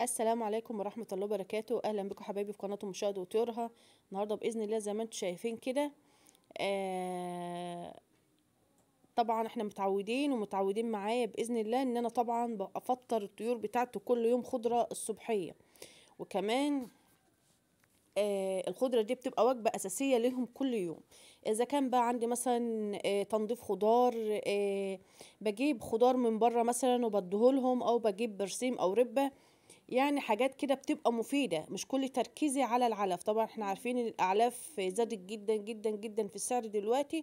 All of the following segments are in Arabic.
السلام عليكم ورحمه الله وبركاته اهلا بكم حبايبي في قناه مشاهد وطيورها النهارده باذن الله زي ما انتم شايفين كده آه طبعا احنا متعودين ومتعودين معايا باذن الله ان انا طبعا بفطر الطيور بتاعتي كل يوم خضره الصبحيه وكمان آه الخضرة دي بتبقى وجبة أساسية ليهم كل يوم إذا كان بقى عندي مثلا آه تنظيف خضار آه بجيب خضار من بره مثلا وبديهولهم أو بجيب برسيم أو ربة يعني حاجات كده بتبقى مفيدة مش كل تركيزي على العلف طبعا احنا عارفين ان الاعلاف زادت جدا جدا جدا في السعر دلوقتي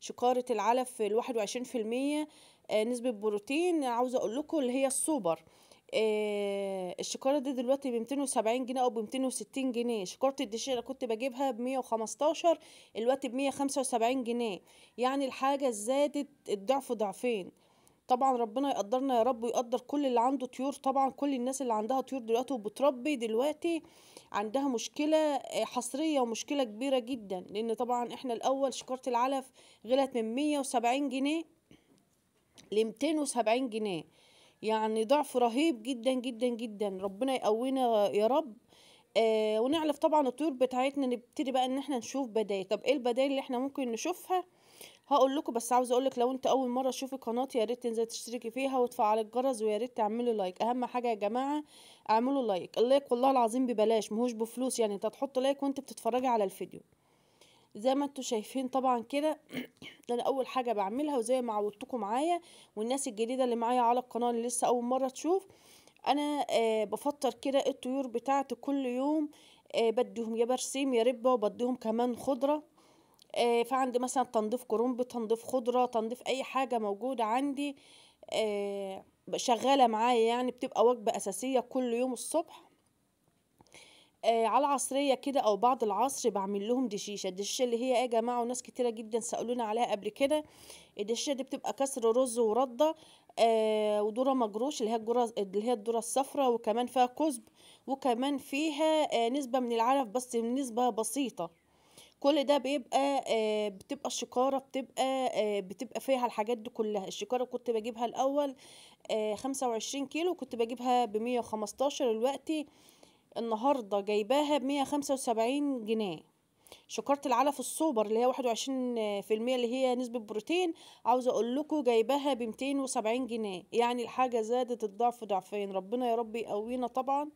شكاره العلف الواحد وعشرين في المية آه، نسبة بروتين عاوزة اقول لكم اللي هي السوبر آه الشكاره دي دلوقتي ب 270 جنيه او ب 260 جنيه شكاره الدشي اللي كنت بجيبها ب 115 دلوقتي ب 175 جنيه يعني الحاجه زادت الضعف ضعفين طبعا ربنا يقدرنا يا رب ويقدر كل اللي عنده طيور طبعا كل الناس اللي عندها طيور دلوقتي وبتربي دلوقتي عندها مشكله آه، حصريه ومشكله كبيره جدا لان طبعا احنا الاول شكاره العلف غلت من 170 جنيه ل 270 جنيه يعني ضعف رهيب جدا جدا جدا ربنا يقوينا يا رب آه ونعرف طبعا الطيور بتاعتنا نبتدي بقى ان احنا نشوف بدايل طب ايه البدايل اللي احنا ممكن نشوفها هقول لكم بس عاوزه اقول لك لو انت اول مره تشوفي قناتي يا ريت تنزلي تشتركي فيها وتفعلي الجرس ويا ريت تعملوا لايك اهم حاجه يا جماعه اعملوا لايك اللايك والله العظيم ببلاش مهوش بفلوس يعني انت تحط لايك وانت بتتفرجي على الفيديو زي ما انتم شايفين طبعا كده انا اول حاجه بعملها وزي ما عودتكم معايا والناس الجديده اللي معايا على القناه اللي لسه اول مره تشوف انا آه بفطر كده الطيور بتاعتي كل يوم آه بديهم يا برسيم يا ربه وبديهم كمان خضره آه، فعندي مثلا تنظيف كرنب تنظيف خضره تنظيف اي حاجه موجوده عندي آه، شغاله معايا يعني بتبقى وجبه اساسيه كل يوم الصبح آه، على العصرية كده أو بعد العصر بعمل لهم دشيشة الدشيشة اللي هي يا جماعة وناس كتيرة جدا سألونا عليها قبل كده الدشيشة دي بتبقى كسر رز وردة آه مجروش اللي هي الذرة اللي هي الدورة الصفراء وكمان فيها كزب وكمان فيها آه نسبة من العلف بس نسبة بسيطة كل ده بيبقى آه، بتبقى الشكاره بتبقى آه، بتبقى فيها الحاجات دي كلها الشكاره كنت بجيبها الاول آه، خمسة وعشرين كيلو كنت بجيبها بمية وخمستاشر دلوقتي النهارده جايباها خمسة وسبعين جنيه شكارة العلف السوبر اللي هي واحد وعشرين في المية اللي هي نسبة بروتين عاوزة اقول لكم جايباها بمتين وسبعين جنيه يعني الحاجة زادت الضعف ضعفين ربنا يا رب يقوينا طبعا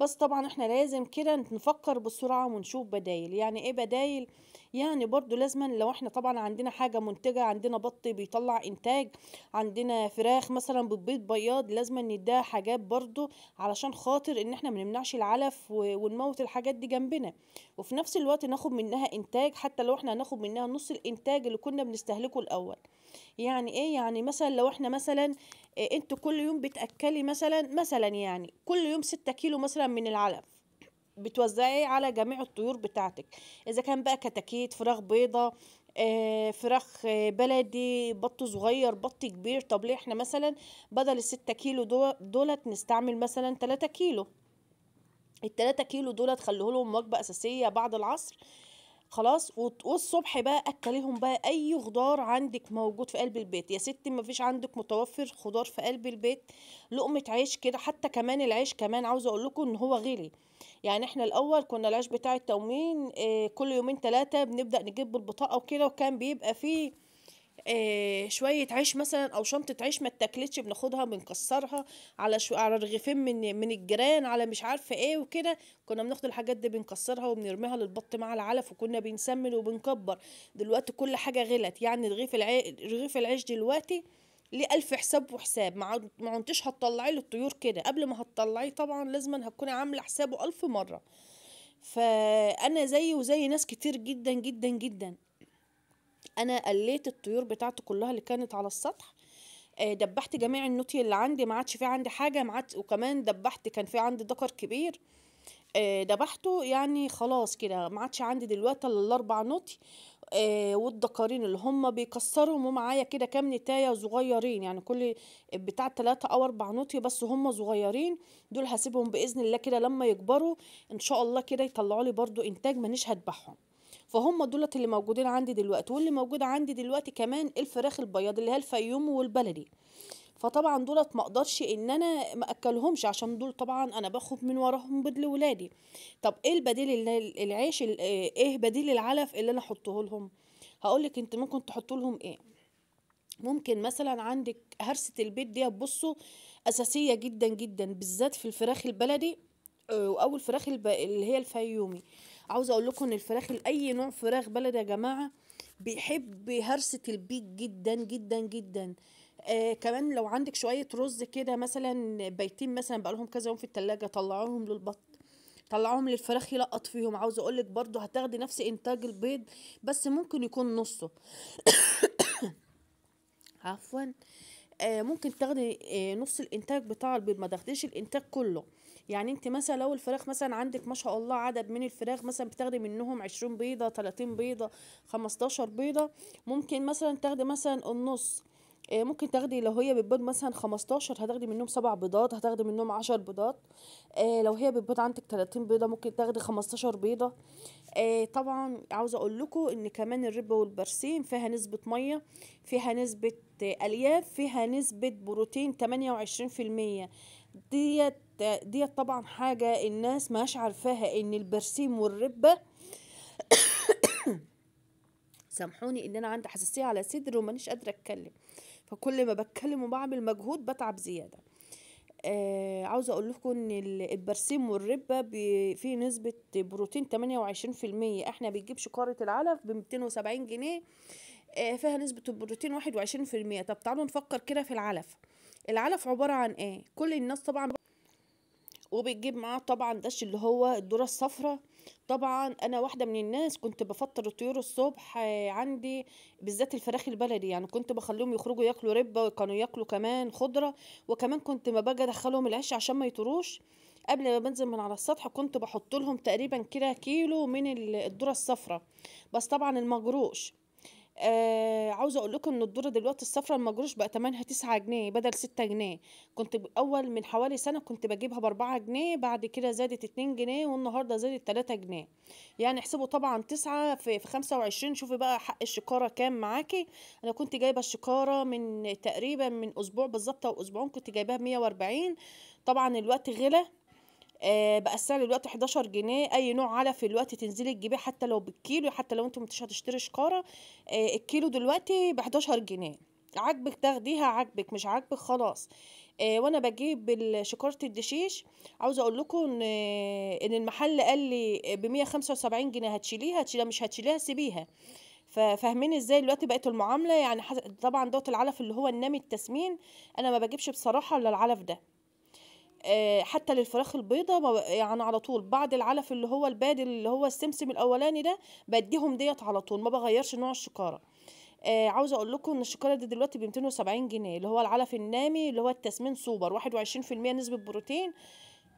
بس طبعا احنا لازم كده نفكر بسرعه ونشوف بدايل يعني ايه بدايل يعني برضو لازما لو احنا طبعا عندنا حاجه منتجه عندنا بط بيطلع انتاج عندنا فراخ مثلا بتبيض بياض لازما نديها حاجات برضو علشان خاطر ان احنا منمنعش العلف ونموت الحاجات دي جنبنا وفي نفس الوقت ناخد منها انتاج حتى لو احنا هناخد منها نص الانتاج اللي كنا بنستهلكه الاول يعني ايه يعني مثلا لو احنا مثلا إيه انتوا كل يوم بتاكلي مثلا مثلا يعني كل يوم ستة كيلو مثلا من العلف بتوزعيه على جميع الطيور بتاعتك اذا كان بقى كتاكيت فراخ بيضه آه، فراخ آه، بلدي بط صغير بط كبير طب ليه احنا مثلا بدل الستة كيلو دولت, نستعمل مثلا تلاتة كيلو التلاتة كيلو دولت خليهولهم وجبة أساسية بعد العصر خلاص والصبح بقى اكلهم بقى اي خضار عندك موجود في قلب البيت يا ستي ما فيش عندك متوفر خضار في قلب البيت لقمه عيش كده حتى كمان العيش كمان عاوزه اقول لكم ان هو غلي يعني احنا الاول كنا العيش بتاع التومين اه كل يومين ثلاثه بنبدا نجيب البطاقه وكده وكان بيبقى فيه آه، شويه عيش مثلا او شنطه عيش ما اتاكلتش بناخدها بنكسرها على شو على رغيفين من من الجيران على مش عارفه ايه وكده كنا بناخد الحاجات دي بنكسرها وبنرميها للبط مع العلف وكنا بنسمن وبنكبر دلوقتي كل حاجه غلت يعني رغيف العيش رغيف العيش دلوقتي ليه ألف حساب وحساب ما عنتش هتطلعي للطيور كده قبل ما هتطلعيه طبعا لازم هتكوني عاملة حسابه ألف مرة فأنا زي وزي ناس كتير جدا جدا جدا انا قليت الطيور بتاعته كلها اللي كانت على السطح آه، دبحت جميع النوتي اللي عندي ما عادش في عندي حاجه ما عادش وكمان دبحت كان في عندي دكر كبير آه، دبحته يعني خلاص كده ما عادش عندي دلوقتي الا الاربع نوتي آه، والدكرين اللي هم بيكسرهم ومعايا كده كام نتايه صغيرين يعني كل بتاع تلاتة او اربع نوتي بس هم صغيرين دول هسيبهم باذن الله كده لما يكبروا ان شاء الله كده يطلعوا لي برده انتاج مانيش هدبحهم فهم دولت اللي موجودين عندي دلوقتي واللي موجود عندي دلوقتي كمان الفراخ البياض اللي هي الفيوم والبلدي فطبعا دولت ما اقدرش ان انا ما اكلهمش عشان دول طبعا انا باخد من وراهم بدل ولادي طب ايه البديل اللي العيش ايه بديل العلف اللي انا احطه لهم هقولك انت ممكن تحط لهم ايه ممكن مثلا عندك هرسه البيت دي بصوا اساسيه جدا جدا بالذات في الفراخ البلدي واول آه، فراخ اللي هي الفيومي عاوزه اقول لكم ان الفراخ اي نوع فراخ بلد يا جماعه بيحب هرسه البيك جدا جدا جدا آه كمان لو عندك شويه رز كده مثلا بايتين مثلا بقالهم كذا يوم في التلاجة طلعوهم للبط طلعوهم للفراخ يلقط فيهم عاوزه اقول لك برده هتاخدي نفس انتاج البيض بس ممكن يكون نصه عفوا آه ممكن تاخدي آه نص الانتاج بتاع البيض ما تاخديش الانتاج كله يعني انت مثلا لو الفراخ مثلا عندك ما شاء الله عدد من الفراخ مثلا بتاخدي منهم 20 بيضه 30 بيضه 15 بيضه ممكن مثلا تاخدي مثلا النص آه، ممكن تاخدي لو هي بتبيض مثلا 15 هتاخدي منهم سبع بيضات هتاخدي منهم 10 بيضات آه، لو هي بتبيض عندك 30 بيضه ممكن تاخدي 15 بيضه آه، طبعا عاوزه اقول لكم ان كمان الرب والبرسيم فيها نسبه ميه فيها نسبه الياف فيها نسبه بروتين 28% ديت ديت طبعا حاجة الناس ماش عارفاها ان البرسيم والربة سامحوني ان انا عندي حساسية على صدري ومانيش قادرة اتكلم فكل ما بتكلم وبعمل مجهود بتعب زيادة آه عاوزة اقول لكم ان البرسيم والربة في نسبة بروتين 28% احنا بنجيب شكارة العلف ب 270 جنيه آه فيها نسبة البروتين 21% طب تعالوا نفكر كده في العلف العلف عبارة عن ايه كل الناس طبعا وبتجيب معاه طبعا دش اللي هو الذرة الصفرة طبعا انا واحدة من الناس كنت بفطر الطيور الصبح آه، عندي بالذات الفراخ البلدي يعني كنت بخليهم يخرجوا ياكلوا ربة وكانوا ياكلوا كمان خضرة وكمان كنت ما باجي ادخلهم العش عشان ما يطروش قبل ما بنزل من على السطح كنت بحط لهم تقريبا كده كيلو من الذرة الصفرة بس طبعا المجروش آه عاوزه اقول لكم ان الذره دلوقتي الصفرا المجروش بقى تمنها 9 جنيه بدل 6 جنيه كنت اول من حوالي سنه كنت بجيبها ب 4 جنيه بعد كده زادت 2 جنيه والنهارده زادت 3 جنيه يعني احسبوا طبعا 9 في 25 شوفي بقى حق الشكاره كام معاكي انا كنت جايبه الشكاره من تقريبا من اسبوع بالظبط او اسبوعين كنت جايباها ب 140 طبعا الوقت غلى آه، بقى السعر دلوقتي 11 جنيه اي نوع علف دلوقتي تنزلي تجيبيه حتى لو بالكيلو حتى لو انت مش هتشتري شكاره آه، الكيلو دلوقتي ب 11 جنيه عاجبك تاخديها عاجبك مش عاجبك خلاص آه وانا بجيب شكاره الدشيش عاوزه اقول لكم ان ان المحل قال لي ب 175 جنيه هتشيليها هتشيليها مش هتشيليها سيبيها فاهمين ازاي دلوقتي بقت المعامله يعني طبعا دوت العلف اللي هو النامي التسمين انا ما بجيبش بصراحه الا العلف ده آه، حتى للفراخ البيضة يعني على طول بعد العلف اللي هو البادل اللي هو السمسم الاولاني ده بديهم ديت على طول ما بغيرش نوع الشكاره آه عاوزه اقول لكم ان الشكاره دي دلوقتي ب 270 جنيه اللي هو العلف النامي اللي هو التسمين سوبر 21% نسبه بروتين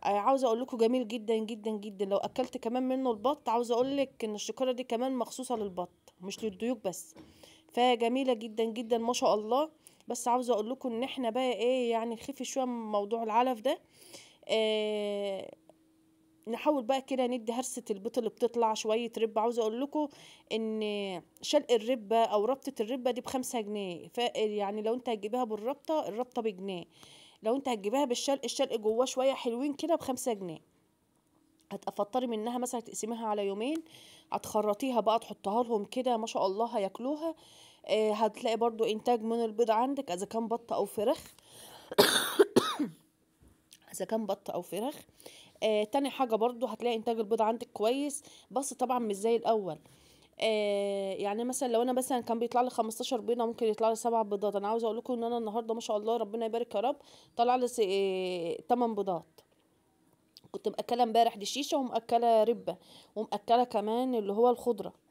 آه عاوزه اقول لكم جميل جدا جدا جدا لو اكلت كمان منه البط عاوزه اقول لك ان الشكاره دي كمان مخصوصه للبط مش للضيوف بس فجميله جدا جدا ما شاء الله بس عاوزه اقول لكم ان احنا بقى ايه يعني نخف شويه من موضوع العلف ده آه نحاول بقى كده ندي هرسة البيض اللي بتطلع شوية ربة عاوزة اقول لكم ان شلق الربة او ربطة الربة دي بخمسة جنيه ف يعني لو انت هتجيبها بالربطة الربطة بجنيه لو انت هتجيبها بالشلق الشلق جواه شوية حلوين كده بخمسة جنيه هتفطري منها مثلا تقسميها على يومين هتخرطيها بقى تحطها لهم كده ما شاء الله هياكلوها آه، هتلاقي برضو انتاج من البيض عندك اذا كان بط او فرخ اذا كان بط او فرخ آه تاني حاجة برضو هتلاقي انتاج البيض عندك كويس بس طبعا مش زي الاول آه يعني مثلا لو انا مثلا كان بيطلع لي 15 بيضه ممكن يطلع لي 7 بيضات انا عاوزه اقول لكم ان انا النهارده ما شاء الله ربنا يبارك يا رب طلع لي 8 آه، بيضات كنت مأكلة امبارح دي شيشة ومأكلة ربة ومأكلة كمان اللي هو الخضرة